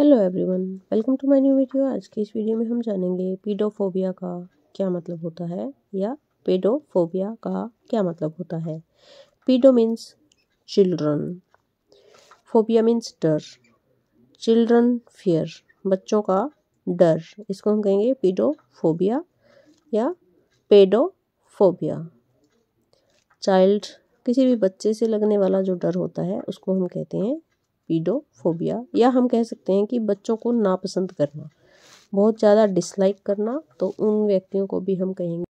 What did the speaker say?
hello everyone welcome to my new video आज की इस वीडियो में हम जानेंगे पीडोफोबिया का क्या मतलब होता है या पेडोफोबिया का क्या मतलब होता है pedo means children phobia means डर चिल्ड्रन फियर बच्चों का डर इसको हम कहेंगे पीडोफोबिया या पेडोफोबिया चाइल्ड किसी भी बच्चे से लगने वाला जो डर होता है उसको हम कहते हैं पीडोफोबिया या हम कह सकते हैं कि बच्चों को नापसंद करना बहुत ज़्यादा डिसलाइक करना तो उन व्यक्तियों को भी हम कहेंगे